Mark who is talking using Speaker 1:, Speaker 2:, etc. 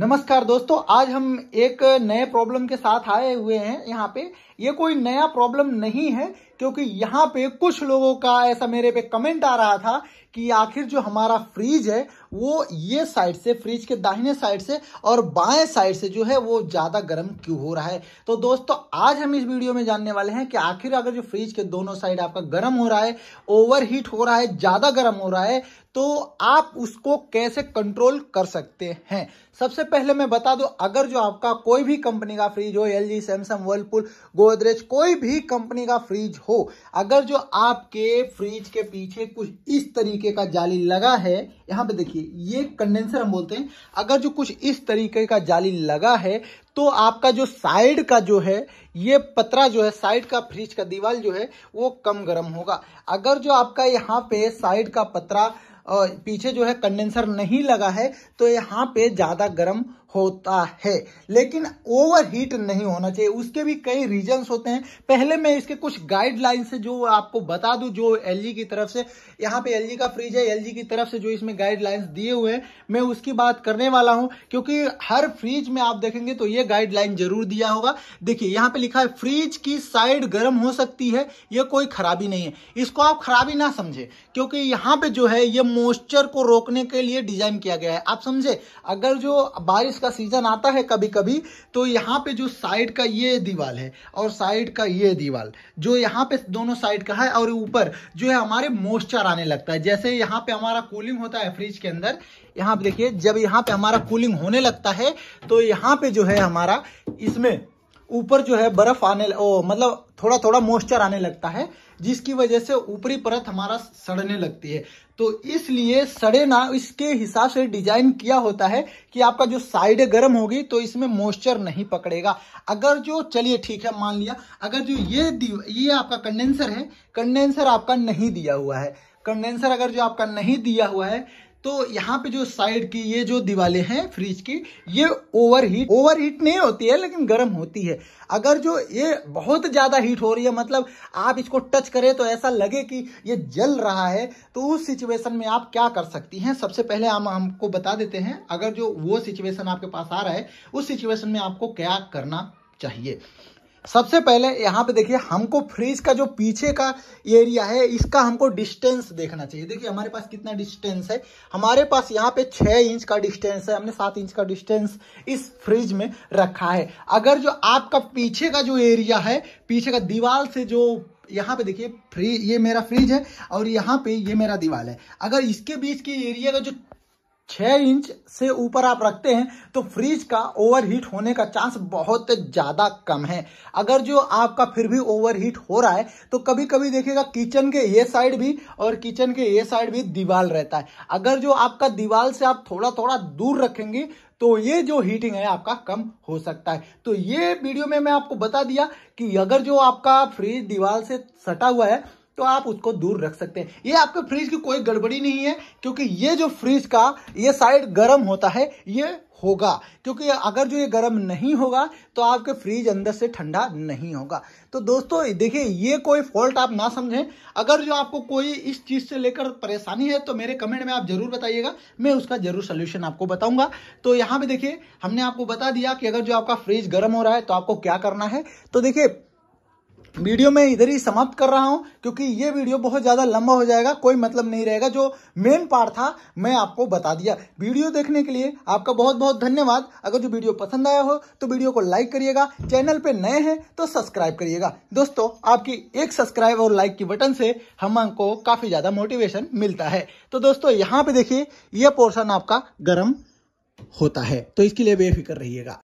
Speaker 1: नमस्कार दोस्तों आज हम एक नए प्रॉब्लम के साथ आए हुए हैं यहाँ पे ये कोई नया प्रॉब्लम नहीं है क्योंकि यहाँ पे कुछ लोगों का ऐसा मेरे पे कमेंट आ रहा था कि आखिर जो हमारा फ्रिज है वो ये साइड से फ्रिज के दाहिने साइड से और बाएं साइड से जो है वो ज़्यादा गर्म क्यों हो रहा है तो दोस्तों आज हम इस वीडियो में जानने वाले हैं कि आखिर अगर जो फ्रिज के दोनों साइड आपका गर्म हो रहा है ओवर हीट हो रहा है ज़्यादा गर्म हो रहा है तो आप उसको कैसे कंट्रोल कर सकते हैं सबसे पहले मैं बता दूं अगर जो आपका कोई भी कंपनी का फ्रिज हो L G Samsung Whirlpool Godrej कोई भी कंपनी का फ्रिज हो अगर जो आपके फ्रिज के पीछे कुछ इस तरीके का जाली लगा है यहाँ पे देखिए ये कंडेंसर हम बोलते हैं अगर जो कुछ इस तरीके का जाली लगा है तो आपका जो साइड का जो है ये पतरा जो है साइड का फ्रिज का दीवाल जो है वो कम गर्म होगा अगर जो आपका यहाँ पे साइड का पतरा पीछे जो है कंडेंसर नहीं लगा है तो यहाँ पे ज़्यादा गर्म होता है लेकिन ओवर हीट नहीं होना चाहिए उसके भी कई रीजंस होते हैं पहले मैं इसके कुछ गाइडलाइन से जो आपको बता दूं जो एलजी की तरफ से यहाँ पे एलजी का फ्रिज है एलजी की तरफ से जो इसमें गाइडलाइंस दिए हुए हैं मैं उसकी बात करने वाला हूं क्योंकि हर फ्रिज में आप देखेंगे तो ये गाइडलाइन जरूर दिया होगा देखिए यहाँ पे लिखा है फ्रिज की साइड गर्म हो सकती है ये कोई खराबी नहीं है इसको आप खराबी ना समझे क्योंकि यहाँ पे जो है ये मोस्चर को रोकने के लिए डिजाइन किया गया है आप समझे अगर जो बारिश का सीजन आता है कभी कभी तो यहाँ पे जो साइड का ये दीवार है और साइड का ये दीवार जो यहाँ पे दोनों साइड का है और ऊपर जो है हमारे मोस्चर आने लगता है जैसे यहाँ पे हमारा कूलिंग होता है फ्रिज के अंदर यहाँ पे देखिए जब यहाँ पे हमारा कूलिंग होने लगता है तो यहाँ पे जो है हमारा इसमें ऊपर जो है बर्फ आने ओ, मतलब थोड़ा थोड़ा मॉइस्चर आने लगता है जिसकी वजह से ऊपरी परत हमारा सड़ने लगती है तो इसलिए सड़े ना इसके हिसाब से डिजाइन किया होता है कि आपका जो साइड गर्म होगी तो इसमें मॉइस्चर नहीं पकड़ेगा अगर जो चलिए ठीक है मान लिया अगर जो ये ये आपका कंडेंसर है कंडेंसर आपका नहीं दिया हुआ है कंडेंसर अगर जो आपका नहीं दिया हुआ है तो यहाँ पे जो साइड की ये जो दिवाले हैं फ्रिज की ये ओवर हीट ओवर हीट नहीं होती है लेकिन गर्म होती है अगर जो ये बहुत ज़्यादा हीट हो रही है मतलब आप इसको टच करें तो ऐसा लगे कि ये जल रहा है तो उस सिचुएशन में आप क्या कर सकती हैं सबसे पहले हम हमको बता देते हैं अगर जो वो सिचुएशन आपके पास आ रहा है उस सिचुएशन में आपको क्या करना चाहिए सबसे पहले यहाँ पे देखिए हमको फ्रिज का जो पीछे का एरिया है इसका हमको डिस्टेंस देखना चाहिए देखिए हमारे पास कितना डिस्टेंस है हमारे पास यहाँ पे छः इंच का डिस्टेंस है हमने सात इंच का डिस्टेंस इस फ्रिज में रखा है अगर जो आपका पीछे का जो एरिया है पीछे का दीवार से जो यहाँ पे देखिए फ्री ये मेरा फ्रिज है और यहाँ पे ये मेरा दीवार है अगर इसके बीच के एरिया का जो छः इंच से ऊपर आप रखते हैं तो फ्रिज का ओवरहीट होने का चांस बहुत ज़्यादा कम है अगर जो आपका फिर भी ओवरहीट हो रहा है तो कभी कभी देखिएगा किचन के ये साइड भी और किचन के ये साइड भी दीवार रहता है अगर जो आपका दीवार से आप थोड़ा थोड़ा दूर रखेंगे तो ये जो हीटिंग है आपका कम हो सकता है तो ये वीडियो में मैं आपको बता दिया कि अगर जो आपका फ्रिज दीवार से सटा हुआ है तो आप उसको दूर रख सकते हैं ये आपके फ्रिज की कोई गड़बड़ी नहीं है क्योंकि ये जो फ्रिज का ये साइड गर्म होता है ये होगा क्योंकि अगर जो ये गर्म नहीं होगा तो आपके फ्रिज अंदर से ठंडा नहीं होगा तो दोस्तों देखिए ये कोई फॉल्ट आप ना समझें अगर जो आपको कोई इस चीज़ से लेकर परेशानी है तो मेरे कमेंट में आप ज़रूर बताइएगा मैं उसका ज़रूर सोल्यूशन आपको बताऊंगा तो यहाँ पर देखिए हमने आपको बता दिया कि अगर जो आपका फ्रिज गर्म हो रहा है तो आपको क्या करना है तो देखिए वीडियो मैं इधर ही समाप्त कर रहा हूं क्योंकि ये वीडियो बहुत ज़्यादा लंबा हो जाएगा कोई मतलब नहीं रहेगा जो मेन पार्ट था मैं आपको बता दिया वीडियो देखने के लिए आपका बहुत बहुत धन्यवाद अगर जो वीडियो पसंद आया हो तो वीडियो को लाइक करिएगा चैनल पर नए हैं तो सब्सक्राइब करिएगा दोस्तों आपकी एक सब्सक्राइब और लाइक की बटन से हमको काफ़ी ज़्यादा मोटिवेशन मिलता है तो दोस्तों यहाँ पे देखिए यह पोर्सन आपका गर्म होता है तो इसके लिए बेफिक्र रहिएगा